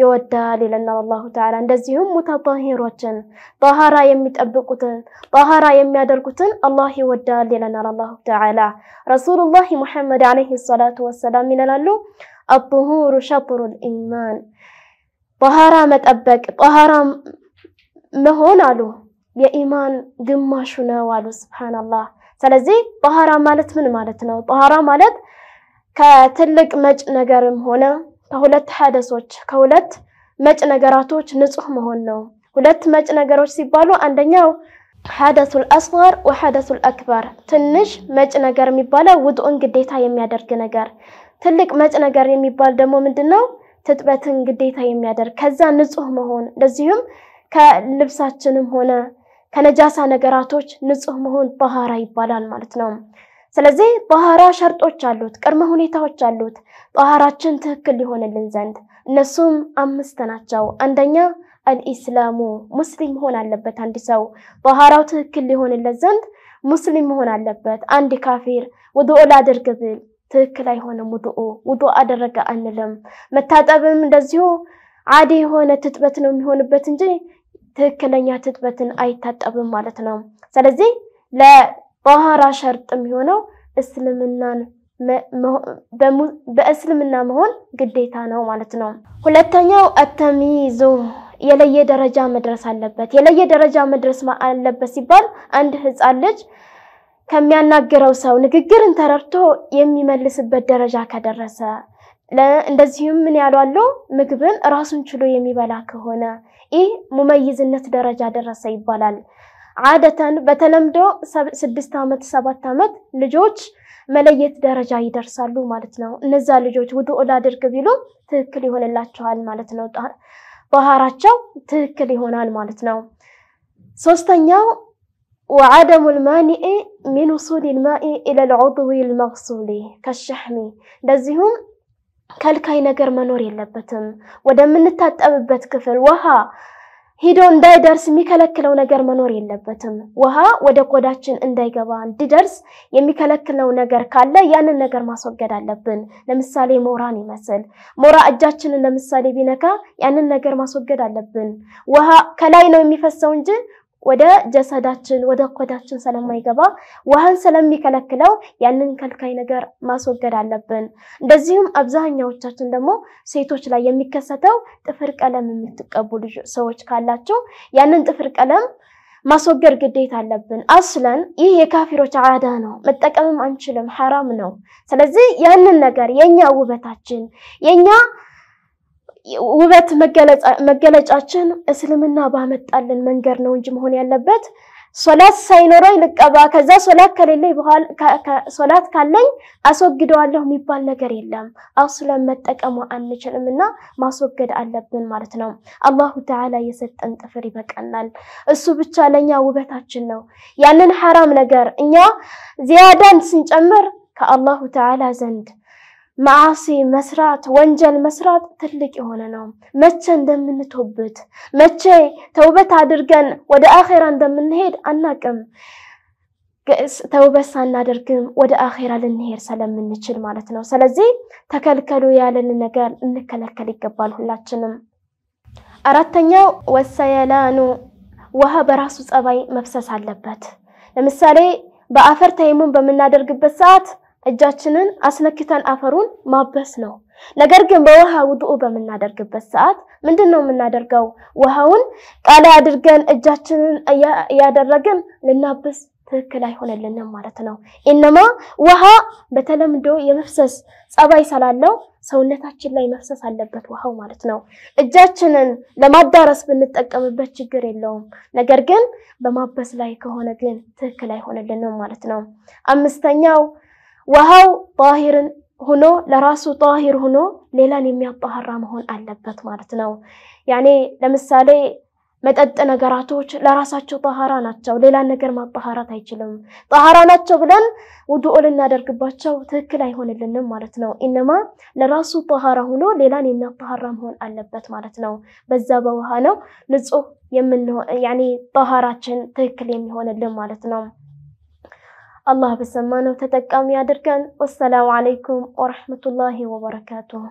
ይወዳል ይለናል አላሁ ተዓላ። እንደዚሁም ሙተጣሂሮችን ጣሃራ የሚጠብቁትን ጣሃራ የሚያደርጉትን አላህ ይወዳል ይለናል አላሁ ተዓላ። ረሱሉላህ ሙሐመድ ዓለይሂ ሰላቱ ወሰላም ይለናሉ አጥሁሩ ሸጥሩል ኢማን፣ ጣሃራ መጠበቅ ጣሃራ መሆን አሉ የኢማን ግማሹ ነው አሉ። ሱብሓነላህ። ስለዚህ ጣሃራ ማለት ምን ማለት ነው? ጣሃራ ማለት ከትልቅ መጭ ነገርም ሆነ ከሁለት ሐደሶች ከሁለት መጭ ነገራቶች ንጹህ መሆን ነው። ሁለት መጭ ነገሮች ሲባሉ አንደኛው ሐደሱል አስጋር ወሐደሱል አክበር ትንሽ መጭ ነገር የሚባለው ውድኡን ግዴታ የሚያደርግ ነገር፣ ትልቅ መጭ ነገር የሚባል ደግሞ ምንድን ነው? ትጥበትን ግዴታ የሚያደርግ ከዛ ንጹህ መሆን እንደዚሁም ከልብሳችንም ሆነ ከነጃሳ ነገራቶች ንጹህ መሆን ባህራ ይባላል ማለት ነው። ስለዚህ ጧሃራ ሸርጦች አሉት፣ ቅድመ ሁኔታዎች አሉት። ጧሃራችን ትክክል ሊሆንልን ዘንድ እነሱም አምስት ናቸው። አንደኛ አልኢስላሙ ሙስሊም መሆን አለበት። አንድ ሰው ጧሃራው ትክክል ሊሆንለት ዘንድ ሙስሊም መሆን አለበት። አንድ ካፊር ውዱእ ላድርግ ብል ትክክል አይሆንም። ውዱእ ውዱእ አደረገ አንልም። መታጠብም እንደዚሁ አዲ የሆነ ትጥበት ነው የሚሆንበት እንጂ ትክክለኛ ትጥበትን አይታጠብም ማለት ነው። ስለዚህ ባህራ ሸርጥ የሚሆነው እስልምናን በእስልምና መሆን ግዴታ ነው ማለት ነው። ሁለተኛው አተሚዙ የለየ ደረጃ መድረስ አለበት። የለየ ደረጃ መድረስ አለበት ሲባል አንድ ህፃን ልጅ ከሚያናግረው ሰው ንግግርን ተረድቶ የሚመልስበት ደረጃ ከደረሰ እንደዚሁም ምን ያሏለው ምግብን ራሱን ችሎ የሚበላ ከሆነ ይህ ሙመይዝነት ደረጃ ደረሰ ይባላል። አደተን በተለምዶ ስድስት ዓመት ሰባት ዓመት ልጆች መለየት ደረጃ ይደርሳሉ ማለት ነው። እነዛ ልጆች ውዱእ ላድርግ ቢሉ ትክክል ይሆንላቸዋል ማለት ነው። ባህራቸው ትክክል ይሆናል ማለት ነው። ሶስተኛው ወዐደሙ ልማኒኢ ሚን ውሱል ልማኢ ኢለ ልዑضዊ ልመግሱሊ ከሸሕሚ እንደዚሁም ከልካይ ነገር መኖር የለበትም ወደምንታጠብበት ክፍል ውሃ ሂዶ እንዳይደርስ የሚከለክለው ነገር መኖር የለበትም። ውሃ ወደ ቆዳችን እንዳይገባ እንዲደርስ የሚከለክለው ነገር ካለ ያንን ነገር ማስወገድ አለብን። ለምሳሌ ሞራን ይመስል ሞራ እጃችንን ለምሳሌ ቢነካ ያንን ነገር ማስወገድ አለብን። ውሃ ከላይ ነው የሚፈሰው እንጂ ወደ ጀሰዳችን ወደ ኮዳችን ስለማይገባ ውሃን ስለሚከለክለው ያንን ከልካይ ነገር ማስወገድ አለብን። እንደዚሁም አብዛኛዎቻችን ደግሞ ሴቶች ላይ የሚከሰተው ጥፍር ቀለም የምትቀቡ ሰዎች ካላቸው ያንን ጥፍር ቀለም ማስወገድ ግዴታ አለብን። አስለን ይህ የካፊሮች አዳ ነው፣ መጠቀምም አንችልም፣ ሐራም ነው። ስለዚህ ያንን ነገር የኛ ውበታችን የኛ ውበት መገለጫችን እስልምና ባመጣልን መንገድ ነው እንጂ መሆን ያለበት ሶላት ሳይኖረኝ ልቀባ፣ ከዛ ሶላት ከሌለኝ በኋላ ሶላት ካለኝ አስወግደዋለሁ የሚባል ነገር የለም። አስለን መጠቀሙ አንችልም እና ማስወገድ አለብን ማለት ነው። አላሁ ተዓላ የሰጠን ጥፍር ይበቃናል። እሱ ብቻ ለእኛ ውበታችን ነው። ያንን ሐራም ነገር እኛ ዚያዳን ስንጨምር ከአላሁ ተዓላ ዘንድ መዓሴ መስራት ወንጀል መስራት ትልቅ የሆነ ነው። መቼ እንደምንተውበት መቼ ተውበት አድርገን ወደ አኼራ እንደምንሄድ አናቅም። ተውበት ሳናደርግም ወደ አኼራ ልንሄድ ስለምንችል ማለት ነው። ስለዚህ ተከልከሉ ያለን ነገር እንከለከል ይገባል ሁላችንም። አራተኛው ወሰየላኑ ውሃ በራሱ ጸባይ መፍሰስ አለበት። ለምሳሌ በአፈር ተይሙን በምናደርግበት ሰዓት እጃችንን አስነክተን አፈሩን ማበስ ነው። ነገር ግን በውሃ ውድኡ በምናደርግበት ሰዓት ምንድን ነው የምናደርገው? ውሃውን ቃል አድርገን እጃችንን እያደረግን ልናበስ ትክክል አይሆንልንም ማለት ነው። ኢነማ ውሃ በተለምዶ የመፍሰስ ጸባይ ስላለው ሰውነታችን ላይ መፍሰስ አለበት ውሃው ማለት ነው። እጃችንን ለማዳረስ ብንጠቀምበት ችግር የለውም። ነገር ግን በማበስ ላይ ከሆነ ግን ትክክል አይሆንልንም ማለት ነው። አምስተኛው ውሃው ጣሂርን ሆኖ ለራሱ ጣሂር ሆኖ ሌላን የሚያጣራ መሆን አለበት ማለት ነው። ያኔ ለምሳሌ መጠጥ ነገራቶች ለራሳቸው ጠሃራ ናቸው። ሌላን ነገር ማጣሃራት አይችልም። ጣሃራ ናቸው ብለን ውዱእ ልናደርግባቸው ትክክል አይሆንልንም ማለት ነው። ኢነማ ለራሱ ጠሃራ ሆኖ ሌላን የሚያጣሃራ መሆን አለበት ማለት ነው። በዛ በውሃ ነው ንጹህ የምንሆን ያኔ ጠሃራችን ትክክል የሚሆንልን ማለት ነው። አላህ በሰማነው ተጠቃሚ አድርገን። ወሰላሙ አለይኩም ወረህመቱላሂ ወበረካቱሁ።